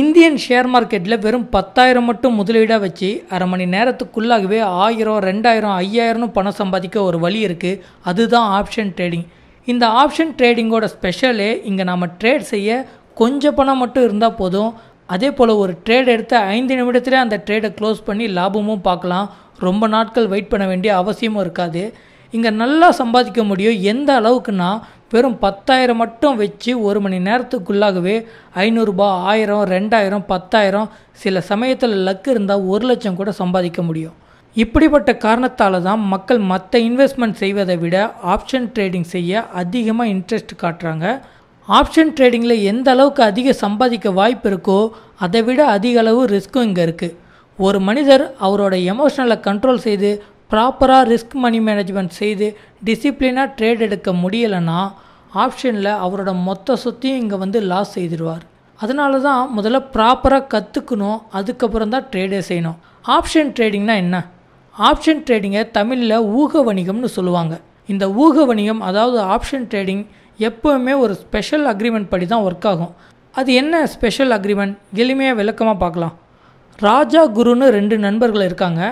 Indian share மார்க்கெட்டில் வெறும் பத்தாயிரம் மட்டும் முதலீடாக வச்சு அரை மணி நேரத்துக்குள்ளாகவே ஆயிரம் ரெண்டாயிரம் ஐயாயிரம்னு பணம் சம்பாதிக்க ஒரு வழி இருக்குது அதுதான் ஆப்ஷன் ட்ரேடிங் இந்த ஆப்ஷன் ட்ரேடிங்கோட ஸ்பெஷலே இங்கே நாம் ட்ரேட் செய்ய கொஞ்சம் பணம் மட்டும் இருந்தால் போதும் அதே போல் ஒரு ட்ரேட் எடுத்து ஐந்து நிமிடத்தில் அந்த ட்ரேடை க்ளோஸ் பண்ணி லாபமும் பார்க்கலாம் ரொம்ப நாட்கள் வெயிட் பண்ண வேண்டிய அவசியமும் இருக்காது இங்கே நல்லா சம்பாதிக்க முடியும் எந்த அளவுக்குன்னா வெறும் பத்தாயிரம் மட்டும் வச்சு ஒரு மணி நேரத்துக்குள்ளாகவே ஐநூறுரூபா ஆயிரம் ரெண்டாயிரம் பத்தாயிரம் சில சமயத்தில் லக்கு இருந்தால் ஒரு லட்சம் கூட சம்பாதிக்க முடியும் இப்படிப்பட்ட காரணத்தால் தான் மக்கள் மற்ற இன்வெஸ்ட்மெண்ட் செய்வதை விட ஆப்ஷன் ட்ரேடிங் செய்ய அதிகமாக இன்ட்ரெஸ்ட் காட்டுறாங்க ஆப்ஷன் ட்ரேடிங்கில் எந்த அளவுக்கு அதிக சம்பாதிக்க வாய்ப்பு இருக்கோ அதை விட அதிக அளவு ரிஸ்க்கும் இங்கே இருக்குது ஒரு மனிதர் அவரோட எமோஷனலை கண்ட்ரோல் செய்து ப்ராப்பராக ரிஸ்க் மணி மேனேஜ்மெண்ட் செய்து டிசிப்ளினாக ட்ரேட் எடுக்க முடியலைன்னா ஆப்ஷனில் அவரோட மொத்த சொத்தையும் இங்கே வந்து லாஸ் செய்திருவார் அதனால தான் முதல்ல ப்ராப்பராக கற்றுக்கணும் அதுக்கப்புறம் தான் ட்ரேடே செய்யணும் ஆப்ஷன் ட்ரேடிங்னா என்ன ஆப்ஷன் ட்ரேடிங்கை தமிழில் ஊக வணிகம்னு சொல்லுவாங்க இந்த ஊக வணிகம் அதாவது ஆப்ஷன் ட்ரேடிங் எப்போவுமே ஒரு ஸ்பெஷல் அக்ரிமெண்ட் படி தான் ஒர்க் ஆகும் அது என்ன ஸ்பெஷல் அக்ரிமெண்ட் எளிமையாக விளக்கமாக பார்க்கலாம் ராஜா குருன்னு ரெண்டு நண்பர்கள் இருக்காங்க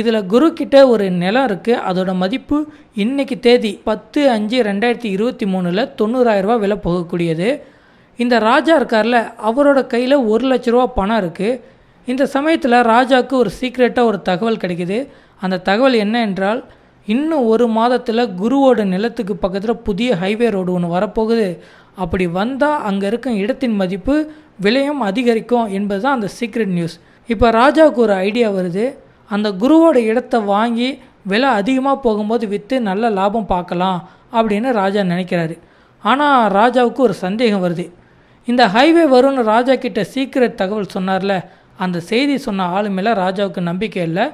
இதில் குரு கிட்ட ஒரு நிலம் இருக்குது அதோட மதிப்பு இன்னைக்கு தேதி பத்து அஞ்சு ரெண்டாயிரத்தி இருபத்தி மூணில் தொண்ணூறாயிரரூபா விலை போகக்கூடியது இந்த ராஜா இருக்கார்ல அவரோட கையில் ஒரு லட்ச ரூபா பணம் இருக்குது இந்த சமயத்தில் ராஜாவுக்கு ஒரு சீக்ரெட்டாக ஒரு தகவல் கிடைக்கிது அந்த தகவல் என்ன என்றால் இன்னும் ஒரு மாதத்தில் குருவோட நிலத்துக்கு பக்கத்தில் புதிய ஹைவே ரோடு ஒன்று வரப்போகுது அப்படி வந்தால் அங்கே இருக்கும் இடத்தின் மதிப்பு விலையும் அதிகரிக்கும் என்பது தான் அந்த சீக்ரெட் நியூஸ் இப்போ ராஜாவுக்கு ஒரு ஐடியா வருது அந்த குருவோட இடத்தை வாங்கி விலை அதிகமாக போகும்போது விற்று நல்ல லாபம் பார்க்கலாம் அப்படின்னு ராஜா நினைக்கிறாரு ஆனால் ராஜாவுக்கு ஒரு சந்தேகம் வருது இந்த ஹைவே வரும்னு ராஜா கிட்ட சீக்கிரட் தகவல் சொன்னார்ல அந்த செய்தி சொன்ன ஆளு மேலே ராஜாவுக்கு நம்பிக்கை இல்லை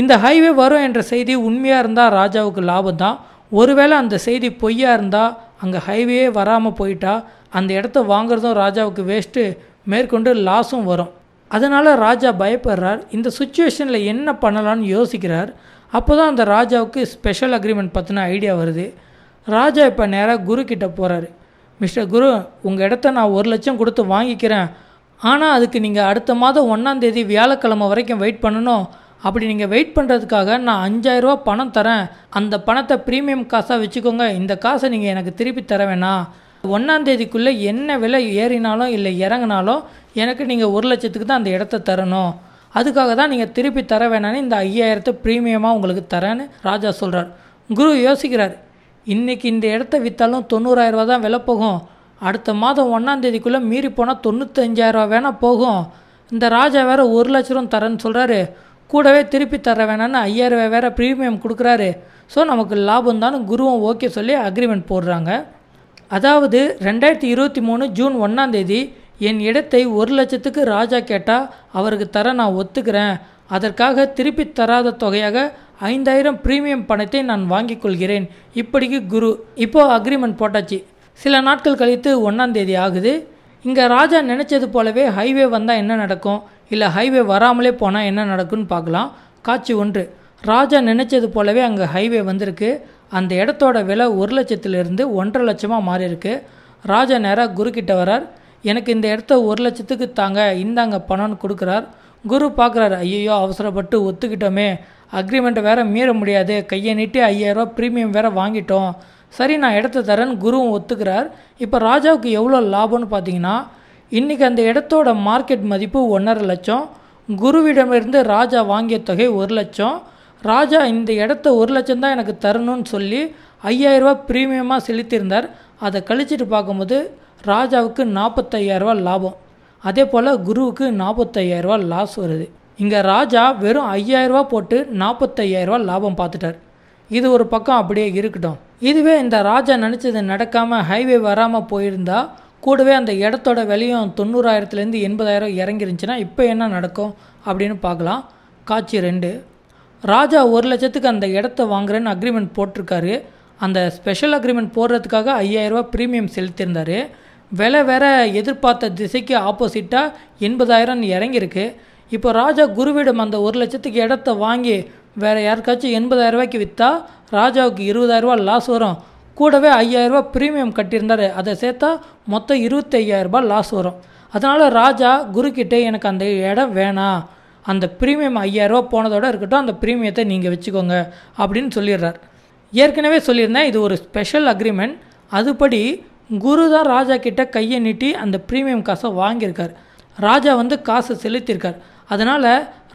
இந்த ஹைவே வரும் என்ற செய்தி உண்மையாக இருந்தால் ராஜாவுக்கு லாபம் தான் ஒருவேளை அந்த செய்தி பொய்யா இருந்தால் அங்கே ஹைவே வராமல் போயிட்டா அந்த இடத்த வாங்குறதும் ராஜாவுக்கு வேஸ்ட்டு மேற்கொண்டு லாஸும் வரும் அதனால் ராஜா பயப்படுறார் இந்த சுச்சுவேஷனில் என்ன பண்ணலான்னு யோசிக்கிறார் அப்போ தான் அந்த ராஜாவுக்கு ஸ்பெஷல் அக்ரிமெண்ட் பற்றின ஐடியா வருது ராஜா இப்போ நேராக குரு கிட்டே போகிறாரு மிஸ்டர் குரு உங்கள் இடத்த நான் ஒரு லட்சம் கொடுத்து வாங்கிக்கிறேன் ஆனால் அதுக்கு நீங்கள் அடுத்த மாதம் ஒன்றாந்தேதி வியாழக்கிழமை வரைக்கும் வெயிட் பண்ணணும் அப்படி நீங்கள் வெயிட் பண்ணுறதுக்காக நான் அஞ்சாயிரரூவா பணம் தரேன் அந்த பணத்தை ப்ரீமியம் காசாக வச்சுக்கோங்க இந்த காசை நீங்கள் எனக்கு திருப்பி தர வேணாம் ஒன்றாந்தேதிக்குள்ளே என்ன விலை ஏறினாலும் இல்லை இறங்கினாலும் எனக்கு நீங்கள் ஒரு லட்சத்துக்கு தான் அந்த இடத்த தரணும் அதுக்காக தான் நீங்கள் திருப்பி தர வேணான்னு இந்த ஐயாயிரத்தை ப்ரீமியமாக உங்களுக்கு தரேன்னு ராஜா சொல்கிறார் குரு யோசிக்கிறார் இன்றைக்கி இந்த இடத்த விற்றாலும் தொண்ணூறாயிரரூவா தான் விலை போகும் அடுத்த மாதம் ஒன்றாந்தேதிக்குள்ளே மீறி போனால் தொண்ணூத்தஞ்சாயிரரூவா வேணால் போகும் இந்த ராஜா வேறு ஒரு லட்ச ரூபா தரேன்னு சொல்கிறாரு கூடவே திருப்பி தர வேணான்னு ஐயாயிரரூவா வேறு ப்ரீமியம் கொடுக்குறாரு ஸோ நமக்கு லாபம் தான் குருவும் ஓகே சொல்லி அக்ரிமெண்ட் போடுறாங்க அதாவது ரெண்டாயிரத்தி இருபத்தி மூணு ஜூன் ஒன்றாந்தேதி என் இடத்தை ஒரு லட்சத்துக்கு ராஜா கேட்டால் அவருக்கு தர நான் ஒத்துக்கிறேன் அதற்காக திருப்பி தராத தொகையாக ஐந்தாயிரம் ப்ரீமியம் பணத்தை நான் வாங்கிக் கொள்கிறேன் இப்படிக்கு குரு இப்போ அக்ரிமெண்ட் போட்டாச்சு சில நாட்கள் கழித்து ஒன்றாந்தேதி ஆகுது இங்கே ராஜா நினச்சது போலவே ஹைவே வந்தால் என்ன நடக்கும் இல்லை ஹைவே வராமலே போனால் என்ன நடக்கும்னு பார்க்கலாம் காட்சி ஒன்று ராஜா நினச்சது போலவே அங்கே ஹைவே வந்திருக்கு அந்த இடத்தோட விலை ஒரு லட்சத்திலிருந்து ஒன்றரை லட்சமாக மாறியிருக்கு ராஜா நேராக குருக்கிட்ட வரார் எனக்கு இந்த இடத்த ஒரு லட்சத்துக்கு தாங்க இந்தாங்க பணம்னு கொடுக்குறார் குரு பார்க்குறாரு ஐயோ அவசரப்பட்டு ஒத்துக்கிட்டோமே அக்ரிமெண்ட்டை வேறு மீற முடியாது கையை நீட்டி ஐயாயிரரூவா ப்ரீமியம் வேறு வாங்கிட்டோம் சரி நான் இடத்த தரேன்னு குருவும் ஒத்துக்கிறார் இப்போ ராஜாவுக்கு எவ்வளோ லாபம்னு பார்த்தீங்கன்னா இன்றைக்கி அந்த இடத்தோட மார்க்கெட் மதிப்பு ஒன்றரை லட்சம் குருவிடமிருந்து ராஜா வாங்கிய தொகை ஒரு லட்சம் ராஜா இந்த இடத்த ஒரு லட்சம் தான் எனக்கு தரணும்னு சொல்லி ஐயாயிரரூபா ப்ரீமியமாக செலுத்தியிருந்தார் அதை கழிச்சிட்டு பார்க்கும்போது ராஜாவுக்கு நாற்பத்தையாயிரரூவா லாபம் அதே போல் குருவுக்கு நாற்பத்தையாயிரரூவா லாஸ் வருது இங்கே ராஜா வெறும் ஐயாயிரரூவா போட்டு நாற்பத்தையாயிரரூவா லாபம் பார்த்துட்டார் இது ஒரு பக்கம் அப்படியே இருக்கட்டும் இதுவே இந்த ராஜா நினச்சது நடக்காமல் ஹைவே வராமல் போயிருந்தா கூடவே அந்த இடத்தோட விலையும் தொண்ணூறாயிரத்துலேருந்து எண்பதாயிரம் இறங்கிருந்துச்சுன்னா இப்போ என்ன நடக்கும் அப்படின்னு பார்க்கலாம் காட்சி ரெண்டு ராஜா ஒரு லட்சத்துக்கு அந்த இடத்த வாங்குறேன்னு அக்ரிமெண்ட் போட்டிருக்காரு அந்த ஸ்பெஷல் அக்ரிமெண்ட் போடுறதுக்காக ஐயாயிரரூபா ப்ரீமியம் செலுத்தியிருந்தார் விலை வேற எதிர்பார்த்த திசைக்கு ஆப்போசிட்டாக எண்பதாயிரம் இறங்கியிருக்கு இப்போ ராஜா குருவிடம் அந்த ஒரு லட்சத்துக்கு இடத்த வாங்கி வேறு யாருக்காச்சும் ரூபாய்க்கு விற்றா ராஜாவுக்கு இருபதாயிரரூபா லாஸ் வரும் கூடவே ஐயாயிரரூபா ப்ரீமியம் கட்டியிருந்தார் அதை சேர்த்தா மொத்தம் இருபத்தையாயிரரூபா லாஸ் வரும் அதனால் ராஜா குருக்கிட்டே எனக்கு அந்த இடம் வேணாம் அந்த ப்ரீமியம் ஐயாயிரரூபா போனதோட இருக்கட்டும் அந்த ப்ரீமியத்தை நீங்கள் வச்சுக்கோங்க அப்படின்னு சொல்லிடுறார் ஏற்கனவே சொல்லியிருந்தேன் இது ஒரு ஸ்பெஷல் அக்ரிமெண்ட் அதுபடி குரு தான் ராஜா கிட்ட கையை நீட்டி அந்த ப்ரீமியம் காசை வாங்கியிருக்கார் ராஜா வந்து காசை செலுத்தியிருக்கார் அதனால்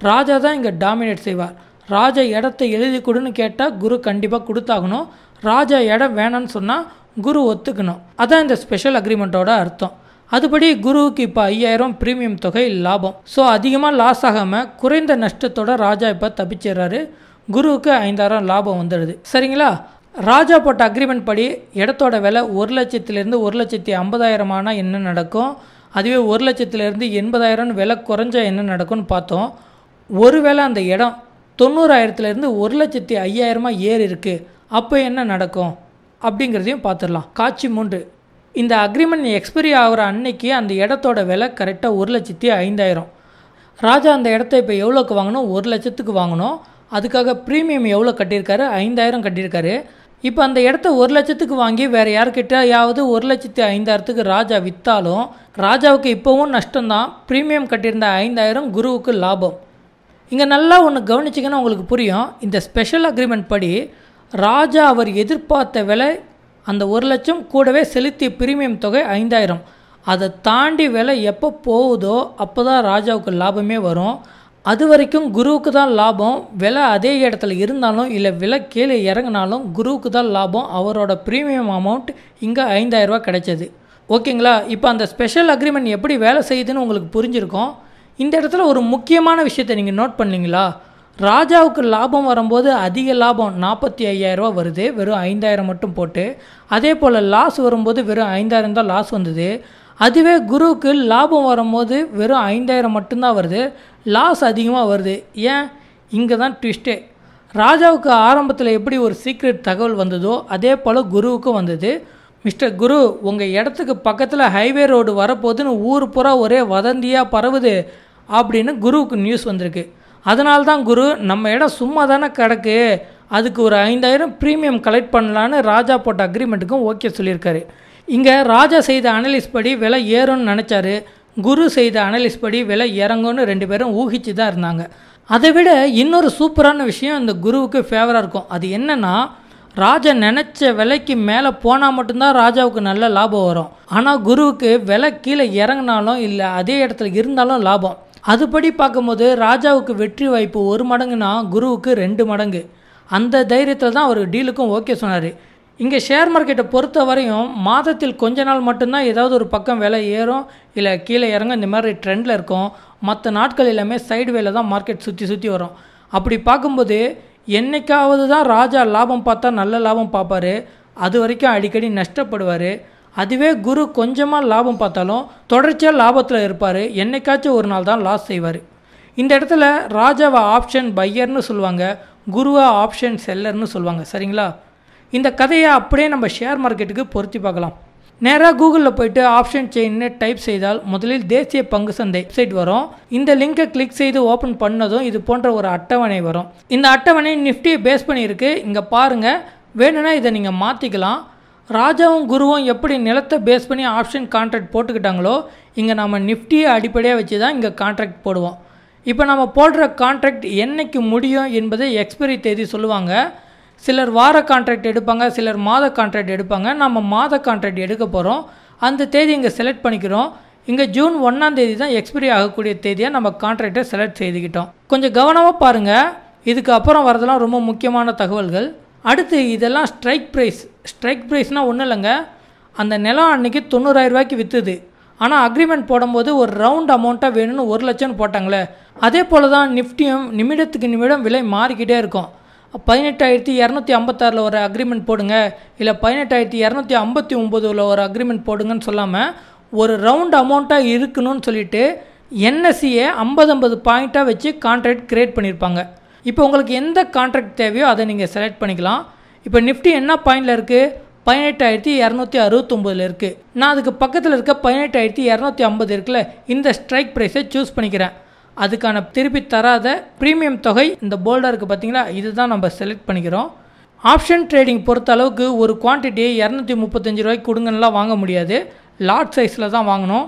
ராஜா தான் இங்கே டாமினேட் செய்வார் ராஜா இடத்த எழுதி கொடுன்னு கேட்டால் குரு கண்டிப்பாக கொடுத்தாகணும் ராஜா இடம் வேணான்னு சொன்னால் குரு ஒத்துக்கணும் அதான் இந்த ஸ்பெஷல் அக்ரிமெண்ட்டோட அர்த்தம் அதுபடி குருவுக்கு இப்போ ஐயாயிரம் ப்ரீமியம் தொகை லாபம் ஸோ அதிகமாக லாஸ் ஆகாமல் குறைந்த நஷ்டத்தோட ராஜா இப்போ தப்பிச்சிடுறாரு குருவுக்கு ஐந்தாயிரம் லாபம் வந்துடுது சரிங்களா ராஜா போட்ட அக்ரிமெண்ட் படி இடத்தோட விலை ஒரு லட்சத்துலேருந்து ஒரு லட்சத்தி ஐம்பதாயிரம் ஆனால் என்ன நடக்கும் அதுவே ஒரு லட்சத்துலேருந்து எண்பதாயிரம்னு விலை குறைஞ்சா என்ன நடக்கும்னு பார்த்தோம் ஒருவேளை அந்த இடம் தொண்ணூறாயிரத்துலேருந்து ஒரு லட்சத்தி ஐயாயிரமாக ஏறி இருக்குது அப்போ என்ன நடக்கும் அப்படிங்கிறதையும் பார்த்துடலாம் காட்சி மூன்று இந்த அக்ரிமெண்ட் எக்ஸ்பைரி ஆகிற அன்னைக்கு அந்த இடத்தோட விலை கரெக்டாக ஒரு லட்சத்தி ஐந்தாயிரம் ராஜா அந்த இடத்த இப்போ எவ்வளோக்கு வாங்கணும் ஒரு லட்சத்துக்கு வாங்கணும் அதுக்காக ப்ரீமியம் எவ்வளோ கட்டியிருக்காரு ஐந்தாயிரம் கட்டியிருக்காரு இப்போ அந்த இடத்த ஒரு லட்சத்துக்கு வாங்கி வேறு யாவது ஒரு லட்சத்து ஐந்தாயிரத்துக்கு ராஜா விற்றாலும் ராஜாவுக்கு இப்போவும் நஷ்டம்தான் ப்ரீமியம் கட்டியிருந்த ஐந்தாயிரம் குருவுக்கு லாபம் இங்கே நல்லா ஒன்று கவனிச்சிக்கணும் உங்களுக்கு புரியும் இந்த ஸ்பெஷல் அக்ரிமெண்ட் படி ராஜா அவர் எதிர்பார்த்த விலை அந்த ஒரு லட்சம் கூடவே செலுத்திய பிரீமியம் தொகை ஐந்தாயிரம் அதை தாண்டி விலை எப்போ போகுதோ அப்போ தான் ராஜாவுக்கு லாபமே வரும் அது வரைக்கும் குருவுக்கு தான் லாபம் விலை அதே இடத்துல இருந்தாலும் இல்லை விலை கீழே இறங்கினாலும் குருவுக்கு தான் லாபம் அவரோட ப்ரீமியம் அமௌண்ட் இங்கே ஐந்தாயிரரூபா கிடைச்சது ஓகேங்களா இப்போ அந்த ஸ்பெஷல் அக்ரிமெண்ட் எப்படி வேலை செய்யுதுன்னு உங்களுக்கு புரிஞ்சிருக்கோம் இந்த இடத்துல ஒரு முக்கியமான விஷயத்தை நீங்கள் நோட் பண்ணிங்களா ராஜாவுக்கு லாபம் வரும்போது அதிக லாபம் நாற்பத்தி ஐயாயிரரூபா வருது வெறும் ஐந்தாயிரம் மட்டும் போட்டு அதே போல் லாஸ் வரும்போது வெறும் ஐந்தாயிரம் தான் லாஸ் வந்தது அதுவே குருவுக்கு லாபம் வரும்போது வெறும் ஐந்தாயிரம் மட்டும்தான் வருது லாஸ் அதிகமாக வருது ஏன் இங்கே தான் ட்விஸ்ட்டே ராஜாவுக்கு ஆரம்பத்தில் எப்படி ஒரு சீக்ரெட் தகவல் வந்ததோ அதே போல் குருவுக்கும் வந்தது மிஸ்டர் குரு உங்கள் இடத்துக்கு பக்கத்தில் ஹைவே ரோடு வரப்போதுன்னு ஊர் பூரா ஒரே வதந்தியாக பரவுது அப்படின்னு குருவுக்கு நியூஸ் வந்திருக்கு அதனால தான் குரு நம்ம இடம் சும்மா தானே கிடக்கு அதுக்கு ஒரு ஐந்தாயிரம் ப்ரீமியம் கலெக்ட் பண்ணலான்னு ராஜா போட்ட அக்ரிமெண்ட்டுக்கும் ஓகே சொல்லியிருக்காரு இங்கே ராஜா செய்த அனலிஸ் படி விலை ஏறும்னு நினச்சாரு குரு செய்த அனலிஸ் படி விலை இறங்கும்னு ரெண்டு பேரும் ஊகிச்சு தான் இருந்தாங்க அதை விட இன்னொரு சூப்பரான விஷயம் இந்த குருவுக்கு ஃபேவராக இருக்கும் அது என்னென்னா ராஜா நினச்ச விலைக்கு மேலே போனால் மட்டும்தான் ராஜாவுக்கு நல்ல லாபம் வரும் ஆனால் குருவுக்கு விலை கீழே இறங்கினாலும் இல்லை அதே இடத்துல இருந்தாலும் லாபம் அதுபடி பார்க்கும்போது ராஜாவுக்கு வெற்றி வாய்ப்பு ஒரு மடங்குனா குருவுக்கு ரெண்டு மடங்கு அந்த தைரியத்தில் தான் அவர் டீலுக்கும் ஓகே சொன்னார் இங்கே ஷேர் மார்க்கெட்டை பொறுத்த வரையும் மாதத்தில் கொஞ்ச நாள் மட்டும்தான் ஏதாவது ஒரு பக்கம் விலை ஏறும் இல்லை கீழே இறங்க இந்த மாதிரி ட்ரெண்டில் இருக்கும் மற்ற நாட்கள் எல்லாமே சைடு வேல தான் மார்க்கெட் சுற்றி சுற்றி வரும் அப்படி பார்க்கும்போது என்றைக்காவது தான் ராஜா லாபம் பார்த்தா நல்ல லாபம் பார்ப்பார் அது வரைக்கும் அடிக்கடி நஷ்டப்படுவார் அதுவே குரு கொஞ்சமாக லாபம் பார்த்தாலும் தொடர்ச்சியாக லாபத்தில் இருப்பார் என்றைக்காச்சும் ஒரு நாள் தான் லாஸ் செய்வார் இந்த இடத்துல ராஜாவை ஆப்ஷன் பையர்னு சொல்லுவாங்க குருவை ஆப்ஷன் செல்லர்னு சொல்லுவாங்க சரிங்களா இந்த கதையை அப்படியே நம்ம ஷேர் மார்க்கெட்டுக்கு பொருத்தி பார்க்கலாம் நேராக கூகுளில் போயிட்டு ஆப்ஷன் செயின்னு டைப் செய்தால் முதலில் தேசிய பங்கு சந்தை வெப்சைட் வரும் இந்த லிங்கை கிளிக் செய்து ஓப்பன் பண்ணதும் இது போன்ற ஒரு அட்டவணை வரும் இந்த அட்டவணை நிஃப்டியை பேஸ் பண்ணியிருக்கு இங்கே பாருங்கள் வேணும்னா இதை நீங்கள் மாற்றிக்கலாம் ராஜாவும் குருவும் எப்படி நிலத்தை பேஸ் பண்ணி ஆப்ஷன் கான்ட்ராக்ட் போட்டுக்கிட்டாங்களோ இங்கே நம்ம நிஃப்டியை அடிப்படையாக வச்சு தான் இங்கே கான்ட்ராக்ட் போடுவோம் இப்போ நம்ம போடுற கான்ட்ராக்ட் என்றைக்கு முடியும் என்பதை எக்ஸ்பைரி தேதி சொல்லுவாங்க சிலர் வார கான்ட்ராக்ட் எடுப்பாங்க சிலர் மாத கான்ட்ராக்ட் எடுப்பாங்க நம்ம மாத கான்ட்ராக்ட் எடுக்க போகிறோம் அந்த தேதி இங்கே செலக்ட் பண்ணிக்கிறோம் இங்கே ஜூன் ஒன்றாம் தேதி தான் எக்ஸ்பிரி ஆகக்கூடிய தேதியாக நம்ம கான்ட்ராக்டை செலக்ட் செய்துக்கிட்டோம் கொஞ்சம் கவனமாக பாருங்கள் இதுக்கு அப்புறம் வரதெல்லாம் ரொம்ப முக்கியமான தகவல்கள் அடுத்து இதெல்லாம் ஸ்ட்ரைக் ப்ரைஸ் ஸ்ட்ரைக் ப்ரைஸ்னால் ஒன்றும் இல்லைங்க அந்த நிலம் தொண்ணூறாயிரம் தொண்ணூறாயிரரூவாய்க்கு விற்றுது ஆனால் அக்ரிமெண்ட் போடும்போது ஒரு ரவுண்ட் அமௌண்ட்டாக வேணும்னு ஒரு லட்சம்னு போட்டாங்களே அதே போல் தான் நிஃப்டியும் நிமிடத்துக்கு நிமிடம் விலை மாறிக்கிட்டே இருக்கும் பதினெட்டாயிரத்தி இரநூத்தி ஐம்பத்தாறில் ஒரு அக்ரிமெண்ட் போடுங்க இல்லை பதினெட்டாயிரத்தி இரநூத்தி ஐம்பத்தி ஒம்போதில் ஒரு அக்ரிமெண்ட் போடுங்கன்னு சொல்லாமல் ஒரு ரவுண்ட் அமௌண்ட்டாக இருக்கணும்னு சொல்லிட்டு என்எஸ்சியை e ஐம்பது ஐம்பது பாயிண்ட்டாக வச்சு கான்ட்ராக்ட் க்ரியேட் பண்ணியிருப்பாங்க இப்போ உங்களுக்கு எந்த கான்ட்ராக்ட் தேவையோ அதை நீங்கள் செலக்ட் பண்ணிக்கலாம் இப்போ நிஃப்டி என்ன பாயிண்டில் இருக்குது பதினெட்டாயிரத்தி இரநூத்தி அறுபத்தொம்போதில் இருக்குது நான் அதுக்கு பக்கத்தில் இருக்க பதினெட்டாயிரத்தி இரநூத்தி ஐம்பது இருக்குல்ல இந்த ஸ்ட்ரைக் ப்ரைஸை சூஸ் பண்ணிக்கிறேன் அதுக்கான திருப்பி தராத ப்ரீமியம் தொகை இந்த போல்டருக்கு பார்த்தீங்கன்னா இதுதான் நம்ம செலக்ட் பண்ணிக்கிறோம் ஆப்ஷன் ட்ரேடிங் பொறுத்த அளவுக்கு ஒரு குவான்டிட்டியை இரநூத்தி முப்பத்தஞ்சு ரூபாய்க்கு கொடுங்கன்னா வாங்க முடியாது லாட் சைஸில் தான் வாங்கணும்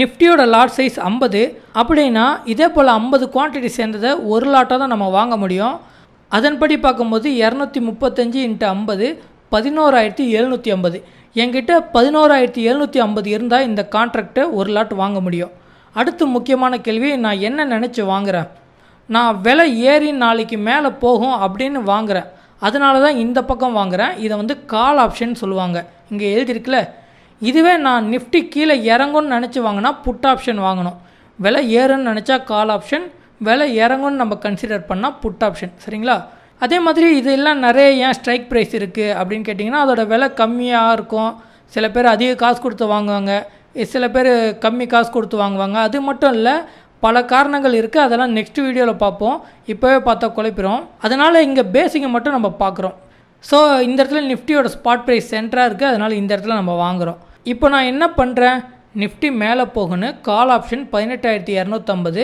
நிஃப்டியோட லாட் சைஸ் ஐம்பது அப்படின்னா இதே போல் ஐம்பது குவான்டிட்டி சேர்ந்ததை ஒரு லாட்டாக தான் நம்ம வாங்க முடியும் அதன்படி பார்க்கும்போது இரநூத்தி முப்பத்தஞ்சு இன்ட்டு ஐம்பது பதினோராயிரத்தி எழுநூற்றி ஐம்பது என்கிட்ட பதினோராயிரத்தி எழுநூற்றி ஐம்பது இருந்தால் இந்த கான்ட்ராக்டை ஒரு லாட் வாங்க முடியும் அடுத்து முக்கியமான கேள்வி நான் என்ன நினச்சி வாங்குகிறேன் நான் விலை ஏறி நாளைக்கு மேலே போகும் அப்படின்னு வாங்குகிறேன் அதனால தான் இந்த பக்கம் வாங்குகிறேன் இதை வந்து கால் ஆப்ஷன் சொல்லுவாங்க இங்கே எழுதியிருக்குல்ல இதுவே நான் நிஃப்டி கீழே இறங்கும்னு நினச்சி வாங்கினா புட் ஆப்ஷன் வாங்கணும் விலை ஏறுன்னு நினச்சா கால் ஆப்ஷன் விலை இறங்கும்னு நம்ம கன்சிடர் பண்ணால் புட் ஆப்ஷன் சரிங்களா அதே மாதிரி இதெல்லாம் நிறைய ஏன் ஸ்ட்ரைக் ப்ரைஸ் இருக்குது அப்படின்னு கேட்டிங்கன்னா அதோடய விலை கம்மியாக இருக்கும் சில பேர் அதிக காசு கொடுத்து வாங்குவாங்க சில பேர் கம்மி காசு கொடுத்து வாங்குவாங்க அது மட்டும் இல்லை பல காரணங்கள் இருக்குது அதெல்லாம் நெக்ஸ்ட் வீடியோவில் பார்ப்போம் இப்போவே பார்த்தா குழப்பிடும் அதனால் இங்கே பேசிக்கை மட்டும் நம்ம பார்க்குறோம் ஸோ இந்த இடத்துல நிஃப்டியோட ஸ்பாட் ப்ரைஸ் சென்டராக இருக்குது அதனால் இந்த இடத்துல நம்ம வாங்குகிறோம் இப்போ நான் என்ன பண்ணுறேன் நிஃப்டி மேலே போகுன்னு கால் ஆப்ஷன் பதினெட்டாயிரத்தி இரநூத்தம்பது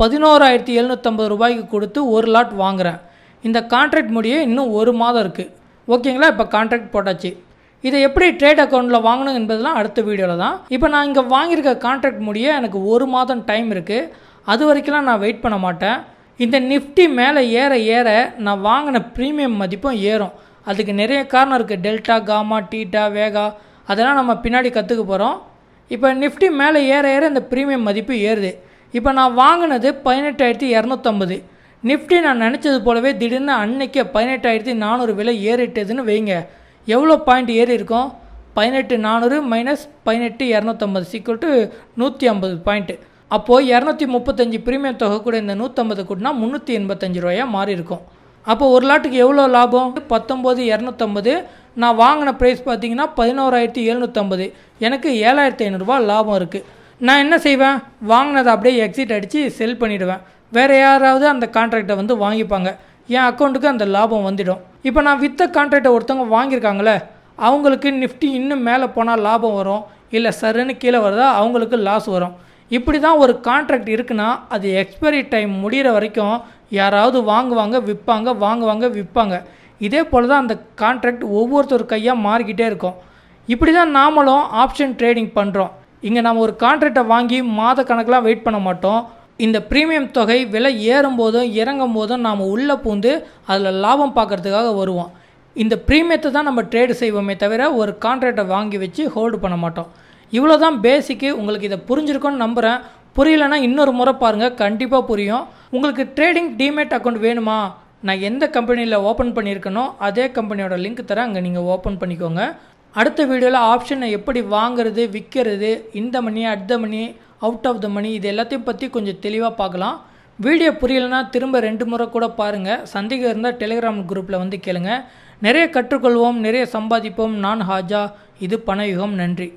பதினோராயிரத்தி எழுநூற்றம்பது ரூபாய்க்கு கொடுத்து ஒரு லாட் வாங்குகிறேன் இந்த கான்ட்ராக்ட் முடிய இன்னும் ஒரு மாதம் இருக்குது ஓகேங்களா இப்போ கான்ட்ராக்ட் போட்டாச்சு இதை எப்படி ட்ரேட் அக்கௌண்ட்டில் வாங்கணும் என்பதெல்லாம் அடுத்த வீடியோவில் தான் இப்போ நான் இங்கே வாங்கியிருக்க கான்ட்ராக்ட் முடிய எனக்கு ஒரு மாதம் டைம் இருக்குது அது வரைக்கும்லாம் நான் வெயிட் பண்ண மாட்டேன் இந்த நிஃப்டி மேலே ஏற ஏற நான் வாங்கின ப்ரீமியம் மதிப்பும் ஏறும் அதுக்கு நிறைய காரணம் இருக்குது டெல்டா காமா டீட்டா வேகா அதெல்லாம் நம்ம பின்னாடி கற்றுக்க போகிறோம் இப்போ நிஃப்டி மேலே ஏற ஏற இந்த ப்ரீமியம் மதிப்பு ஏறுது இப்போ நான் வாங்கினது பதினெட்டாயிரத்தி இரநூத்தம்பது நிஃப்டி நான் நினச்சது போலவே திடீர்னு அன்னைக்கு பதினெட்டாயிரத்தி நானூறு விலை ஏறிட்டதுன்னு வைங்க எவ்வளோ பாயிண்ட் ஏறி இருக்கும் பதினெட்டு நானூறு மைனஸ் பதினெட்டு இரநூத்தம்பது சீக்கிரம் டு நூற்றி ஐம்பது பாயிண்ட்டு அப்போது இரநூத்தி முப்பத்தஞ்சு பிரீமியம் தொகை கூட இந்த நூற்றம்பது கூட்டினா முந்நூற்றி எண்பத்தஞ்சு ரூபாயாக மாறி இருக்கும் அப்போ ஒரு லாட்டுக்கு எவ்வளோ லாபம் பத்தொம்போது இரநூத்தம்பது நான் வாங்கின ப்ரைஸ் பார்த்தீங்கன்னா பதினோராயிரத்தி எழுநூற்றம்பது எனக்கு ஏழாயிரத்தி ஐநூறுரூவா லாபம் இருக்குது நான் என்ன செய்வேன் வாங்கினதை அப்படியே எக்ஸிட் அடித்து செல் பண்ணிவிடுவேன் வேறு யாராவது அந்த கான்ட்ராக்டை வந்து வாங்கிப்பாங்க என் அக்கௌண்ட்டுக்கு அந்த லாபம் வந்துடும் இப்போ நான் வித்த கான்ட்ராக்டை ஒருத்தவங்க வாங்கியிருக்காங்களே அவங்களுக்கு நிஃப்டி இன்னும் மேலே போனால் லாபம் வரும் இல்லை சருன்னு கீழே வருதா அவங்களுக்கு லாஸ் வரும் இப்படி தான் ஒரு கான்ட்ராக்ட் இருக்குன்னா அது எக்ஸ்பைரி டைம் முடிகிற வரைக்கும் யாராவது வாங்குவாங்க விற்பாங்க வாங்குவாங்க விற்பாங்க இதே போல் தான் அந்த கான்ட்ராக்ட் ஒவ்வொருத்தர் கையாக மாறிக்கிட்டே இருக்கும் இப்படி தான் நாமளும் ஆப்ஷன் ட்ரேடிங் பண்ணுறோம் இங்கே நம்ம ஒரு கான்ட்ராக்டை வாங்கி மாத கணக்கெலாம் வெயிட் பண்ண மாட்டோம் இந்த ப்ரீமியம் தொகை விலை ஏறும்போதும் இறங்கும் போதும் நாம் உள்ளே பூந்து அதில் லாபம் பார்க்குறதுக்காக வருவோம் இந்த ப்ரீமியத்தை தான் நம்ம ட்ரேடு செய்வோமே தவிர ஒரு கான்ட்ராக்டை வாங்கி வச்சு ஹோல்டு பண்ண மாட்டோம் இவ்வளோ தான் பேசிக்கு உங்களுக்கு இதை புரிஞ்சிருக்கோன்னு நம்புகிறேன் புரியலன்னா இன்னொரு முறை பாருங்கள் கண்டிப்பாக புரியும் உங்களுக்கு ட்ரேடிங் டிமேட் அக்கௌண்ட் வேணுமா நான் எந்த கம்பெனியில் ஓப்பன் பண்ணியிருக்கேனோ அதே கம்பெனியோட லிங்க் தரேன் அங்கே நீங்கள் ஓப்பன் பண்ணிக்கோங்க அடுத்த வீடியோவில் ஆப்ஷனை எப்படி வாங்கிறது விற்கிறது இந்த மணி அடுத்த மணி அவுட் ஆஃப் த மணி இது எல்லாத்தையும் பற்றி கொஞ்சம் தெளிவாக பார்க்கலாம் வீடியோ புரியலைன்னா திரும்ப ரெண்டு முறை கூட பாருங்கள் சந்தேகம் இருந்தால் டெலிகிராம் குரூப்பில் வந்து கேளுங்கள் நிறைய கற்றுக்கொள்வோம் நிறைய சம்பாதிப்போம் நான் ஹாஜா இது பணயுகம் நன்றி